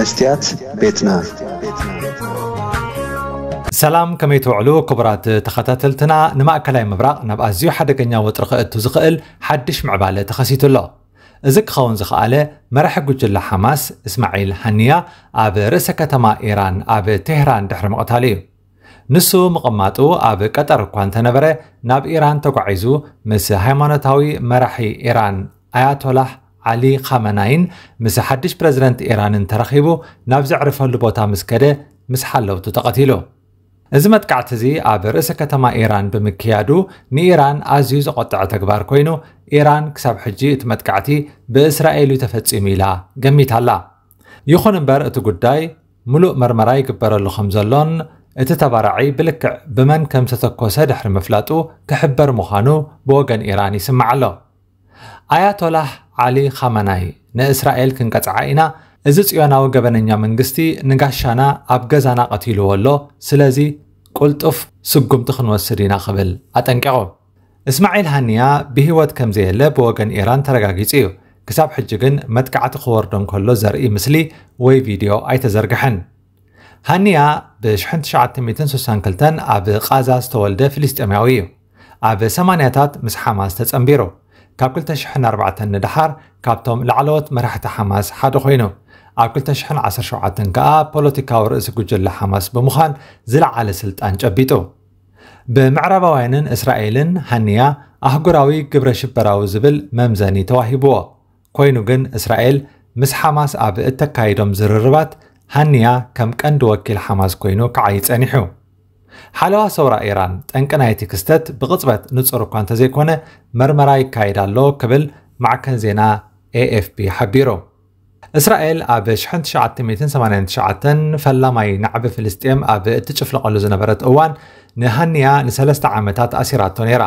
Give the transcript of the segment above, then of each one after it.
መስትያት ቤትና ሰላም ከመይ ትውዕሉ ክቡራት ተኸታተልትና ንማእከላይ ምብራቕ ናብ ኣዝዩ ሓደገኛ ወጥሪ ክእቱ ዝኽእል ሓድሽ ምዕባለ ተኸሲቱ ኣሎ እዚ ክኸውን ዝኽኣለ መራሒ ጉጅለ ሓማስ እስማዒል ሃንያ ኣብ ርእሰ ከተማ ኢራን ኣብ ቴህራን ድሕሪ ምቕታል እዩ ንሱ ምቕማጡ ኣብ ቀጠር እኳ እንተነበረ ናብ ኢራን ተጓዒዙ ምስ ሃይማኖታዊ መራሒ ኢራን ኣያቶላህ ዓሊ ካመናይን ምስ ሓድሽ ፕረዚደንት ኢራንን ተራኺቡ ናብ ዘዕርፈሉ ቦታ ምስ ከደ ምስ ሓለውቱ ተቐቲሉ እዚ መጥቃዕቲ እዚ ኣብ ርእሰ ከተማ ኢራን ብምክያዱ ንኢራን ኣዝዩ ዘቆጥዐ ተግባር ኮይኑ ኢራን ክሳብ ሕጂ እቲ መጥቃዕቲ ብእስራኤል ተፈጺሙ ኢላ ገሚታ ኣላ ይኹን እምበር እቲ ጉዳይ ሙሉእ መርመራ ይግበረሉ ከም ዘሎን እቲ ተባራዒ ብልክዕ ብመን ከም ዝተተኮሰ ድሕሪ ምፍላጡ ክሕበር ምዃኑ ብወገን ኢራን ይስማዓ ኣሎ ኣያቶላህ ዓሊ ኻመናይ ንእስራኤል ክንቀጽዓ ኢና እዚ ጽዮናዊ ገበነኛ መንግስቲ ንጋሻና ኣብ ገዛና ቐቲልዎ ኣሎ ስለዚ ቁልጡፍ ስጉምቲ ክንወስድ ኢና ኽብል ኣጠንቂቖም እስማዒል ሃንያ ብህይወት ከም ዘየለ ብወገን ኢራን ተረጋጊጹ እዩ ክሳብ ሕጂ ግን መጥቃዕቲ ክወርዶ ከሎ ዘርኢ ምስሊ ወይ ቪድዮ ኣይተዘርግሐን ሃንያ ብ1962 ኣብ ቓዛ ዝተወልደ ፍልስጥማያዊ እዩ ኣብ 80ያታት ምስ ሓማስ ተጸንቢሩ ካብ 204 ንድሓር ካብቶም ላዕለዎት መራሕቲ ሓማስ ሓደ ኮይኑ ኣብ 217 ከዓ ፖለቲካዊ ርእሲ ጉጅለ ሓማስ ብምዃን ዝለዓለ ስልጣን ጨቢጡ ብምዕራባውያንን እስራኤልን ሃንያ ኣህጉራዊ ግብረ ሽበራዊ ዝብል መምዘኒ ተዋሂብዎ ኮይኑ ግን እስራኤል ምስ ሓማስ ኣብ እተካይዶም ዝርርባት ሃንያ ከም ቀንዲ ወኪል ሓማስ ኮይኑ ከዓ ይጸኒሑ ሓለዋ ሰውራ ኢራን ጠንቂ ናይቲ ክስተት ብቕፅበት ንጹር እኳ እንተዘይኮነ መርመራ ይካየድ ኣሎ ክብል ማዕከን ዜና ኤኤፍፒ ሓቢሩ እስራኤል ኣብ 1989 ፈላማይ ናዕቢ ፍልስጥኤም ኣብ እትጭፍለቐሉ ዝነበረት እዋን ንሃንያ ንሰለስተ ዓመታት ኣሲራቶ ነይራ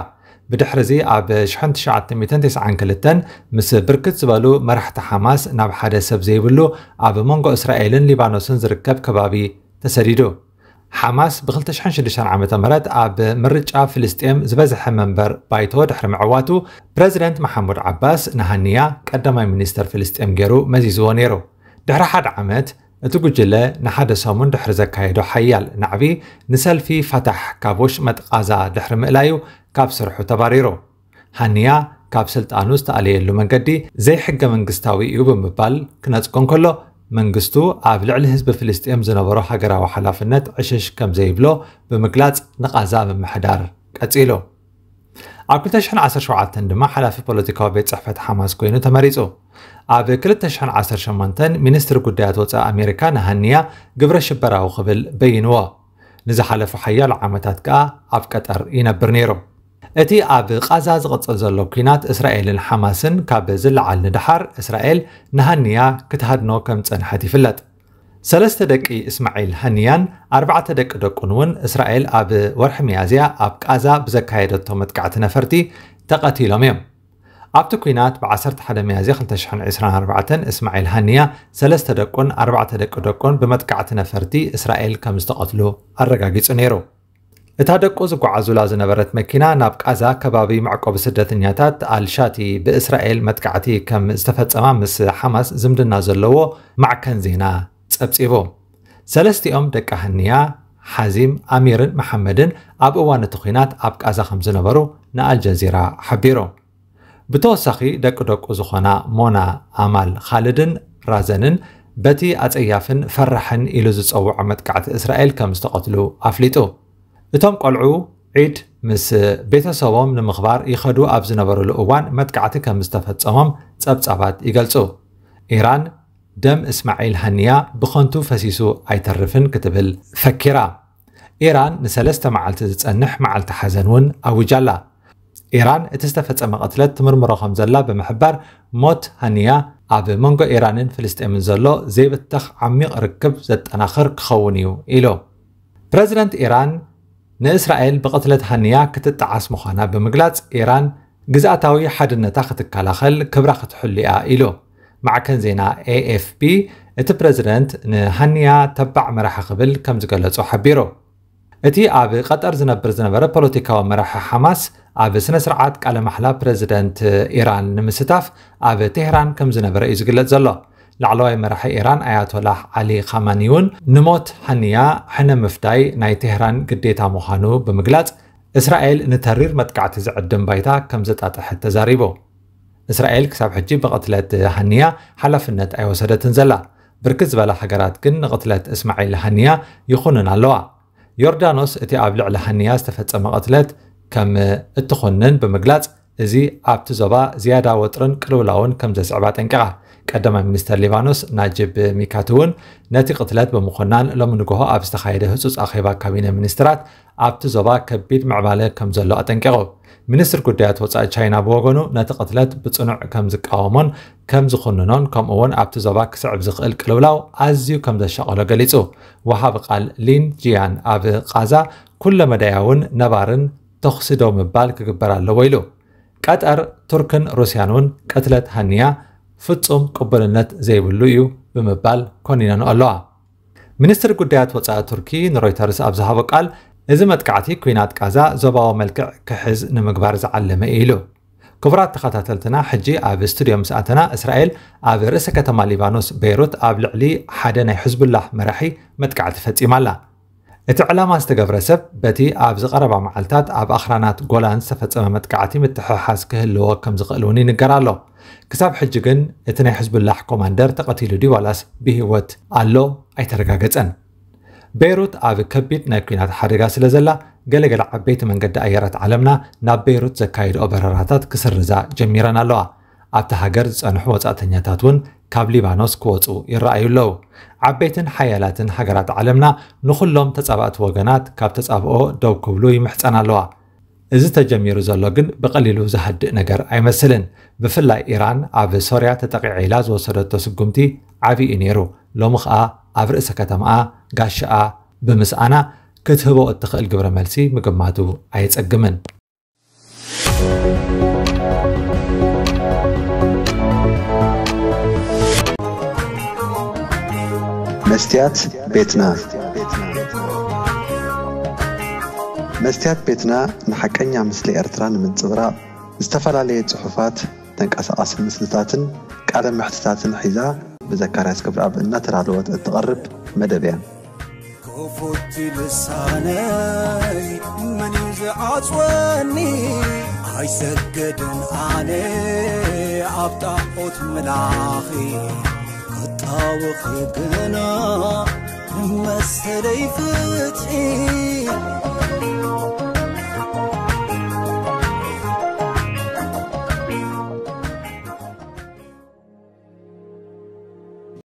بدحرزي عب 1992 مس بركت زبالو مرحت حماس ناب حدا سب زيبلو عب منغو إسرائيلن لبنانوسن زركب كبابي تسديدو ሓማስ ብ206 ዓ ም ኣብ ምርጫ ፍልስጥኤም ዝበዝሐ መንበር ባይቶ ድሕሪ ምዕዋቱ ፕረዚደንት መሓሙድ ዓባስ ንሃንያ ቀዳማይ ሚኒስተር ፍልስጥኤም ገይሩ መዚዝዎ ነይሩ ድሕሪ ሓደ ዓመት እቲ ጉጅለ ንሓደ ሰሙን ድሕሪ ዘካየዶ ሓያል ናዕቢ ንሰልፊ ፈታሕ ካቦሽ መጥቃዛ ድሕሪ ምእላዩ ካብ ስርሑ ተባሪሩ ሃንያ ካብ ስልጣኑ ዝተኣለየሉ መንገዲ ዘይሕገ መንግስታዊ እዩ ብምባል ክነፅጎን ከሎ منقستو عاب لعل حزب فلسطين زنبرو حقرا وحلافنت عشش كم زيبلو بمقلات نقازا من محدار قتيلو عاب كل تشحن عصر شو عادتن دما حلافي بوليتيكو بيت صحفة حماس كوينو تماريزو عاب كل تشحن عصر شمانتن منستر قدات وطا امريكا نهانيا قبر شبرا وقبل بينوا نزح حلف حيال عامتات كا عاب كتر ينبرنيرو እቲ ኣብ ቃዛ ዝቕፅል ዘሎ ኩናት እስራኤልን ሓማስን ካብ ዝለዓል ንድሓር እስራኤል ንሃንያ ክትሃድኖ ከም ፀንሐት ይፍለጥ ሰለስተ ደቂ እስማዒል ሃንያን ኣርባዕተ ደቂ ደቁን እውን እስራኤል ኣብ ወርሒ መያዝያ ኣብ ቃዛ ብዘካየደቶ መጥቃዕቲ ነፈርቲ ተቐቲሎም እዮም ኣብቲ ኩናት ብ11 መያዝያ 2024 እስማዒል ሃንያ ሰለስተ ደቁን ኣርባዕተ ደቂ ደቁን ብመጥቃዕቲ ነፈርቲ እስራኤል ከም ዝተቐትሉ ኣረጋጊጹ ነይሩ اتادق زقعزولا زنبرت مكينا ناب قازا كبابي معقوب سدتنياتات الشاتي باسرائيل متقعتي كم استفصما مس حماس زمدنا زلوو معكن زينا صبصيبو ሰለስቲኦም ደቂ ህንያ ሓዚም ኣሚርን መሓመድን ኣብ እዋን እቲ ኩናት ኣብ ቃዛ ከም ዝነበሩ ንኣልጀዚራ ሓቢሮም ብተወሳኺ ደቂ ደቁ ዝኾና ሞና ኣማል ካልድን ራዘንን በቲ ኣፀያፍን ፈራሕን ኢሉ ዝፀውዖ መጥቃዕቲ እስራኤል ከም ዝተቐትሉ ኣፍሊጡ እቶም ቆልዑ ዒድ ምስ ቤተሰቦም ንምኽባር ይኸዱ ኣብ ዝነበረሉ እዋን መጥቃዕቲ ከም ዝተፈፀሞም ጸብጻባት ይገልጹ ኢራን ደም እስማዒል ሃንያ ብኾንቱ ፈሲሱ ኣይተርፍን ክትብል ፈኪራ ኢራን ንሰለስተ መዓልቲ ዝጸንሕ መዓልቲ ሓዘን እውን ኣውጃላ ኢራን እቲ ዝተፈፀመ ቅትለት ትምርምሮ ከም ዘላ ብምሕባር ሞት ሃንያ ኣብ መንጎ ኢራንን ፍልስጥምን ዘሎ ዘይብተኽ ዓሚቕ ርክብ ዘጠናኽር ክኸውን እዩ ኢሉ ፕረዚደንት ኢራን ንእስራኤል ብቐትለት ሃንያ ክትጠዓስ ምዃና ብምግላጽ ኢራን ግዝኣታዊ ሓድነታ ክትከላኸል ክብራ ክትሕሉ እያ ኢሉ ማዕከን ዜና ኤኤፍፒ እቲ ፕረዚደንት ንሃንያ ተባዕ መራሒ ክብል ከም ዝገለጹ ሓቢሩ እቲ ኣብ ቀጠር ዝነብር ዝነበረ ፖለቲካዊ መራሒ ሓማስ ኣብ ስነ ስርዓት ቃለ ማሕላ ፕረዚደንት ኢራን ንምስታፍ ኣብ ቴህራን ከም ዝነበረ እዩ ዝግለጽ ዘሎ لعلوي مرح إيران آيات الله علي خامنئيون نموت حنيا حنا مفتاي ناي تهران قديتا مخانو بمقلات إسرائيل نتهرير متقعت زعدن بايتا كم زتات حتى تزاريبو إسرائيل كساب حجي بقتلت حنيا حلف النت أي وسدت نزلا بركز بلا حقرات كن قتلت إسماعيل حنيا يخونن علوا يوردانوس اتي أبلع لحنيا استفتسم قتلت كم اتخنن بمقلات زي أبتزوبا زيادة وترن كلولاون كم زي سعبات انكغه ቀዳማይ ሚኒስተር ሊባኖስ ናጅብ ሚካት እውን ነቲ ቅትለት ብምኮናን ሎሚ ንግሆ ኣብ ዝተካየደ ህፁፅ ኣኼባ ካቢነ ሚኒስትራት ኣብቲ ዞባ ከቢድ ምዕባለ ከም ዘሎ ኣጠንቂቑ ሚኒስትር ጉዳያት ወፃኢ ቻይና ብወገኑ ነቲ ቅትለት ብፅኑዕ ከም ዝቃወሞን ከም ዝኽንኖን ከምኡ እውን ኣብቲ ዞባ ክስዕብ ዝኽእል ቅልውላው ኣዝዩ ከም ዘሻቐሎ ገሊጹ ወሃቢ ቃል ሊን ጂያን ኣብ ቃዛ ኩለ መዳያውን ነባርን ተኽሲዶ ምባል ክግበር ኣለዎ ኢሉ ቀጠር ቱርክን ሩስያን እውን ቅትለት ሃንያ ፍጹም ቅቡልነት ዘይብሉ እዩ ብምባል ኮኒነን ኣለዋ ሚኒስትሪ ጉዳያት ወፃኢ ቱርኪ ንሮይተርስ ኣብ ዝሃቦ ቃል እዚ መጥቃዕቲ ኩናት ቃዛ ዞባዊ መልክዕ ክሕዝ ንምግባር ዝዓለመ ኢሉ ክቡራት ተኸታተልትና ሕጂ ኣብ ስቱድዮ ምስኣተና እስራኤል ኣብ ርእሰ ከተማ ሊባኖስ ቤይሩት ኣብ ልዕሊ ሓደ ናይ ሕዝቡላህ መራሒ መጥቃዕቲ ፈፂማ ኣላ እቲ ዕላማ ዝተገብረ ሰብ በቲ ኣብ ዝቐረባ መዓልትታት ኣብ ኣኽራናት ጎላን ዝተፈፀመ መጥቃዕቲ ምትሕሓዝ ክህልዎ ከም ዝኽእል እውን ይንገር ኣሎ ክሳብ ሕጂ ግን እቲ ናይ ሕዝብላሕ ኮማንደር ተቐቲሉ ድዩ ዋላስ ብሂወት ኣሎ ኣይተረጋገፀን ቤይሩት ኣብ ከቢድ ናይ ኩናት ሓደጋ ስለ ዘላ ገለገለ ዓበይቲ መንገዲ ኣየራት ዓለምና ናብ ቤይሩት ዘካየድኦ በረራታት ክስርዛ ጀሚረን ኣለዋ ኣብቲ ሃገር ዝፀንሑ ወፃእተኛታት እውን ካብ ሊባኖስ ክወፁ ይረኣዩ ኣለው ዓበይትን ሓያላትን ሃገራት ዓለምና ንኹሎም ተፃባእቲ ወገናት ካብ ተፃብኦ ደው ክብሉ ይምሕፀን ኣለዋ እዚ ተጀሚሩ ዘሎ ግን ብቐሊሉ ዘሃድእ ነገር ኣይመስልን ብፍላይ ኢራን ኣብ ሶርያ ተጠቂዒላ ዝወሰደቶ ስጉምቲ ዓብዪ ነይሩ ሎሚ ከዓ ኣብ ርእሰ ከተማኣ ጋሽኣ ብምስኣና ክትህቦ እትኽእል ግብረ መልሲ ምግማቱ ኣይፀግምን መስቲያት ቤትና መስትያት ቤትና ንሓቀኛ ምስሊ ኤርትራ ንምንፅብራቅ ዝተፈላለየ ፅሑፋት ተንቀሳቐሲ ምስልታትን ቃለ ምሕትታትን ሒዛ ብዘካርያስ ክብርኣብ እናተዳለወት እትቐርብ መደብ እያ ክፉቲ ልሳነይ መን እዩ ዝዓፅወኒ ኣይሰገድን ኣነ ኣብ ጣዖት መላኺ وخيبنا ما فتحي